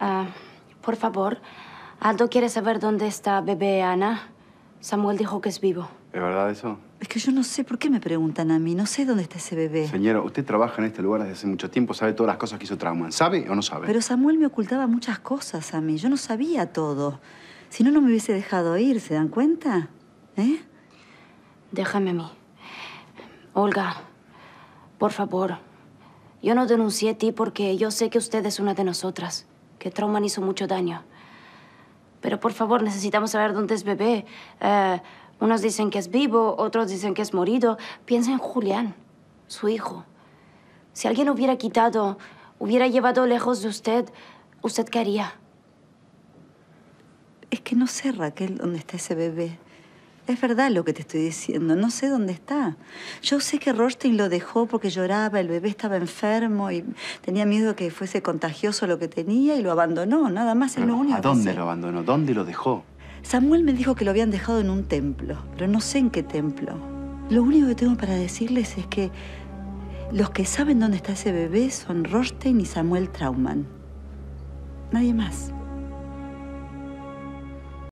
Ah, por favor, Aldo quiere saber dónde está bebé Ana. Samuel dijo que es vivo. ¿Es verdad eso? Es que yo no sé por qué me preguntan a mí. No sé dónde está ese bebé. Señora, usted trabaja en este lugar desde hace mucho tiempo, sabe todas las cosas que hizo trauma. ¿Sabe o no sabe? Pero Samuel me ocultaba muchas cosas a mí. Yo no sabía todo. Si no, no me hubiese dejado ir. ¿Se dan cuenta? ¿Eh? Déjame a mí. Olga, por favor. Yo no denuncié a ti porque yo sé que usted es una de nosotras que trauma hizo mucho daño. Pero por favor, necesitamos saber dónde es bebé. Eh, unos dicen que es vivo, otros dicen que es morido. Piensa en Julián, su hijo. Si alguien hubiera quitado, hubiera llevado lejos de usted, ¿usted qué haría? Es que no sé, Raquel, dónde está ese bebé. Es verdad lo que te estoy diciendo, no sé dónde está. Yo sé que Rostein lo dejó porque lloraba, el bebé estaba enfermo y tenía miedo que fuese contagioso lo que tenía y lo abandonó, nada más, es lo único. ¿A dónde lo abandonó? ¿Dónde lo dejó? Samuel me dijo que lo habían dejado en un templo, pero no sé en qué templo. Lo único que tengo para decirles es que los que saben dónde está ese bebé son Rostein y Samuel Trauman. Nadie más.